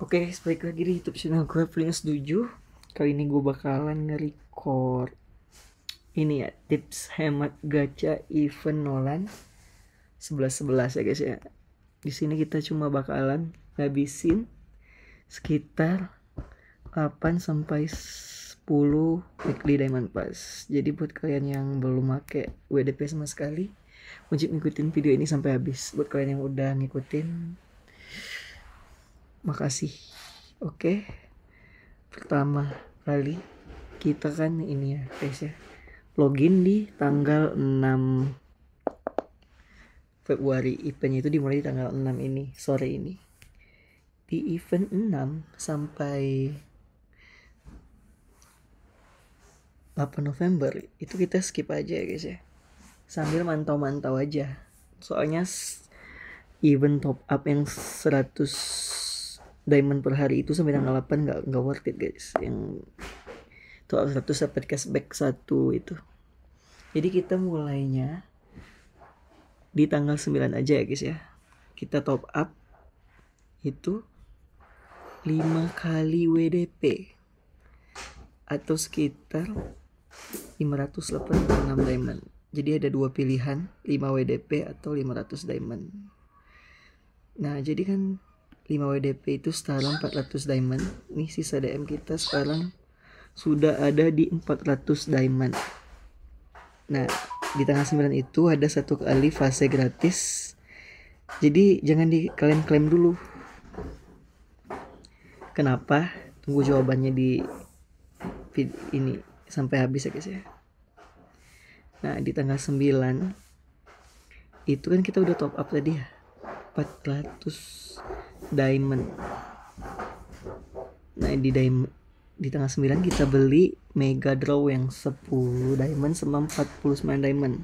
Oke, okay, balik lagi di YouTube channel gue Plinus 7. Kali ini gue bakalan nge-record ini ya, tips hemat gacha event Nolan 11-11 ya guys ya. Di sini kita cuma bakalan ngabisin sekitar 8 sampai 10 weekly diamond pass. Jadi buat kalian yang belum make WDP sama sekali, wajib ngikutin video ini sampai habis. Buat kalian yang udah ngikutin, makasih oke okay? pertama kali kita kan ini ya guys ya login di tanggal 6 Februari eventnya itu dimulai di tanggal 6 ini sore ini di event 6 sampai 8 November itu kita skip aja ya guys ya sambil mantau-mantau aja soalnya event top up yang 100 diamond per hari itu sampai hmm. tanggal 8 nggak nggak worth it guys yang total 100 dapat cashback satu itu jadi kita mulainya di tanggal 9 aja ya guys ya kita top up itu 5 kali WDP atau sekitar 586 diamond jadi ada dua pilihan 5 WDP atau 500 diamond nah jadi kan 5 WDP itu sekarang 400 diamond nih sisa DM kita sekarang sudah ada di 400 diamond nah di tanggal 9 itu ada satu kali fase gratis jadi jangan di kalian klaim dulu kenapa tunggu jawabannya di vid ini sampai habis ya guys ya nah di tanggal 9 itu kan kita udah top up tadi ya 400 diamond nah di diamond di tengah 9 kita beli mega draw yang 10 diamond sama 49 diamond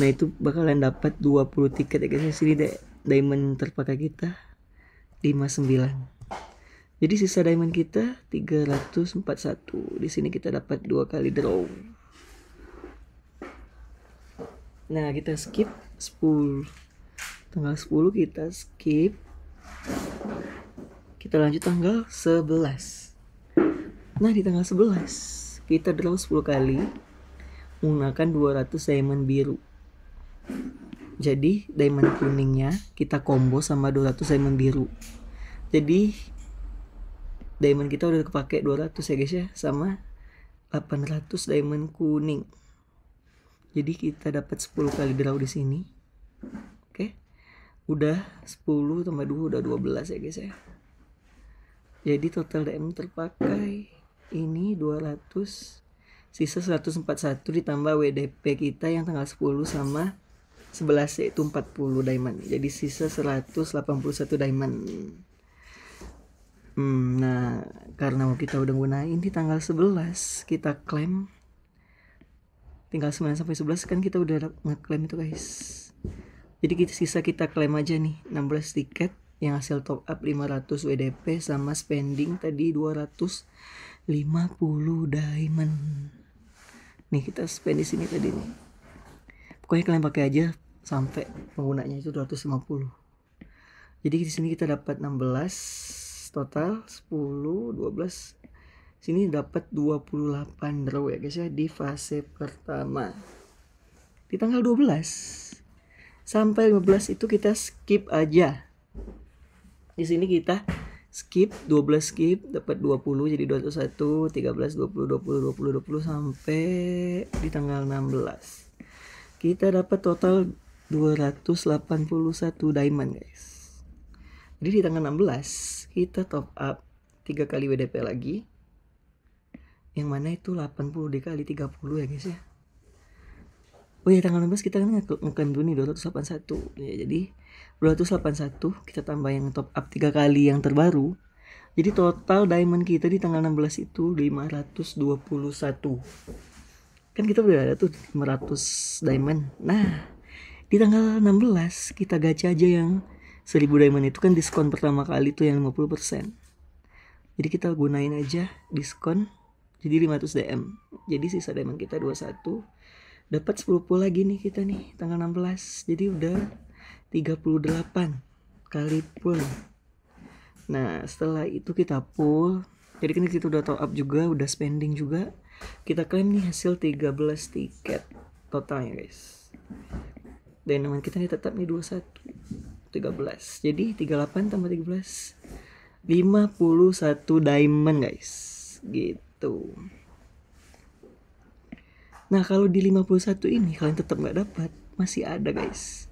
nah itu bakalan dapat 20 tiket ya guys ya, sini deh diamond terpakai kita 59 jadi sisa diamond kita 341 di sini kita dapat dua kali draw nah kita skip 10 tanggal 10 kita skip kita lanjut tanggal 11. Nah, di tanggal 11 kita draw 10 kali menggunakan 200 diamond biru. Jadi diamond kuningnya kita combo sama 200 diamond biru. Jadi diamond kita udah kepake 200 ya guys ya sama 800 diamond kuning. Jadi kita dapat 10 kali draw di sini udah 10 tambah 2 udah 12 ya guys ya jadi total DM terpakai ini 200 sisa 141 ditambah WDP kita yang tanggal 10 sama 11 yaitu 40 diamond jadi sisa 181 diamond hmm, nah karena kita udah gunain di tanggal 11 kita klaim tinggal 9 sampai 11 kan kita udah ngeklaim itu guys jadi kita sisa kita klaim aja nih 16 tiket yang hasil top up 500 WDP sama spending tadi 250 diamond nih kita spend di sini tadi nih pokoknya kalian pakai aja sampai penggunanya itu 250 jadi di sini kita dapat 16 total 10 12 sini dapat 28 draw ya guys ya di fase pertama di tanggal 12 sampai 15 itu kita skip aja. Di sini kita skip 12 skip dapat 20 jadi 21 13 20 20 20 20 sampai di tanggal 16. Kita dapat total 281 diamond guys. Jadi di tanggal 16 kita top up 3 kali WDP lagi. Yang mana itu 80 dikali 30 ya guys ya oh ya tanggal 16 kita kan ngeklaim dulu nih 281 ya jadi 281 kita tambah yang top up tiga kali yang terbaru jadi total diamond kita di tanggal 16 itu 521 kan kita udah ada tuh 500 diamond nah di tanggal 16 kita gacha aja yang 1000 diamond itu kan diskon pertama kali tuh yang 50% jadi kita gunain aja diskon jadi 500 DM jadi sisa diamond kita 21 dapat 10 pool lagi nih kita nih tanggal 16 jadi udah 38 kali pool nah setelah itu kita pool jadi kan kita udah top up juga udah spending juga kita klaim nih hasil 13 tiket totalnya guys dan teman kita nih tetap nih 21 13 jadi 38 tambah 13 51 diamond guys gitu Nah kalau di 51 ini kalian tetap nggak dapat, masih ada guys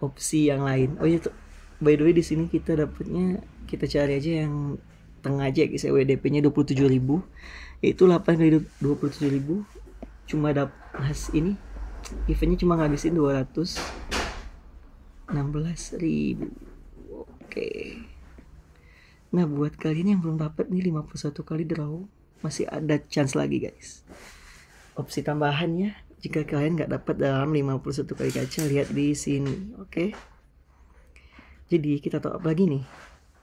opsi yang lain. Oh iya tuh, by the way di sini kita dapatnya kita cari aja yang tengah aja guys, WDP-nya 27.000 itu 8 dari 27.000 cuma dapat has ini eventnya cuma ngabisin 216 ribu oke nah buat kalian yang belum dapat nih 51 kali draw masih ada chance lagi guys opsi tambahannya jika kalian nggak dapat dalam 51 kali kaca lihat di sini oke okay? jadi kita top up lagi nih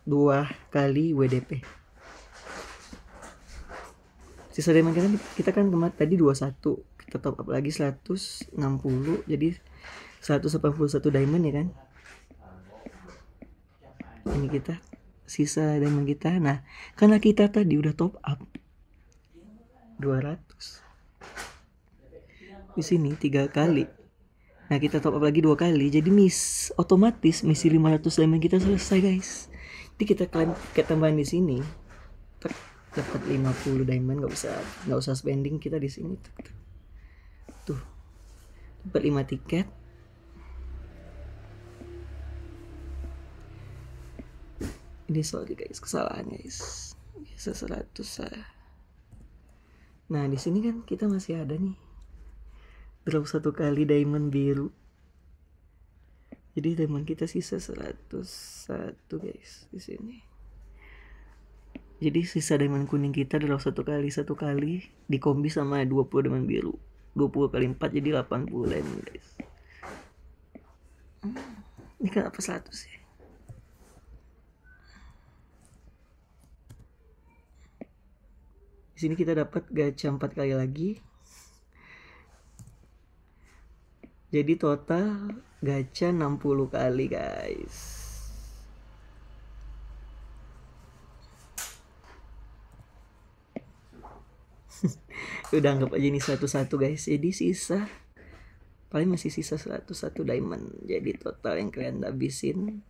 dua kali WDP sisa diamond kita, kita kan kemarin tadi 21 kita top up lagi 160 jadi 181 diamond ya kan ini kita sisa diamond kita nah karena kita tadi udah top up 200 di sini tiga kali nah kita top up lagi dua kali jadi miss otomatis misi 500 diamond kita selesai guys jadi kita klaim kita tambahan di sini dapat 50 diamond nggak usah nggak usah spending kita di sini tuh dapat 5 tiket ini salah guys kesalahan guys Bisa 100 saya nah di sini kan kita masih ada nih drop satu kali diamond biru jadi diamond kita sisa 101 guys di sini jadi sisa diamond kuning kita drop satu kali satu kali dikombi sama 20 diamond biru 20 kali 4 jadi 80 diamond guys hmm, ini kenapa 100 ya di sini kita dapat gacha 4 kali lagi Jadi total gacha 60 kali guys. Udah anggap aja ini satu-satu guys. Jadi sisa paling masih sisa 101 diamond. Jadi total yang kalian habisin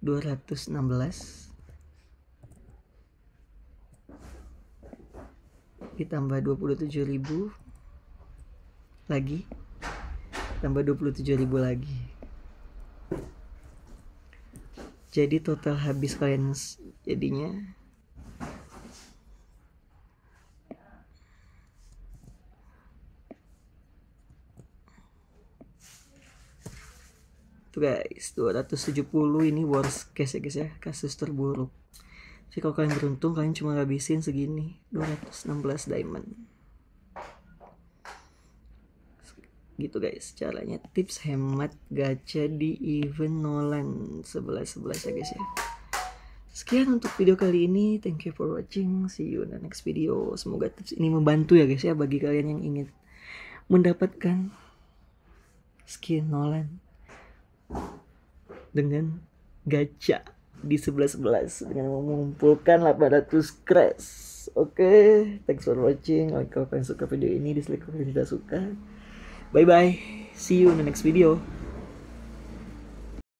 216 ditambah 27.000 lagi tambah ribu lagi jadi total habis kalian jadinya tuh guys 270 ini worst case ya guys ya kasus terburuk jadi kalau kalian beruntung kalian cuma habisin segini 216 diamond gitu guys caranya tips hemat gacha di event Nolan 11-11 ya guys ya sekian untuk video kali ini thank you for watching see you in the next video semoga tips ini membantu ya guys ya bagi kalian yang ingin mendapatkan skin Nolan dengan gacha di 11-11 dengan mengumpulkan 800 crash oke okay, thanks for watching like kalau kalian suka video ini dislike kalau kalian tidak suka Bye bye. See you in the next video.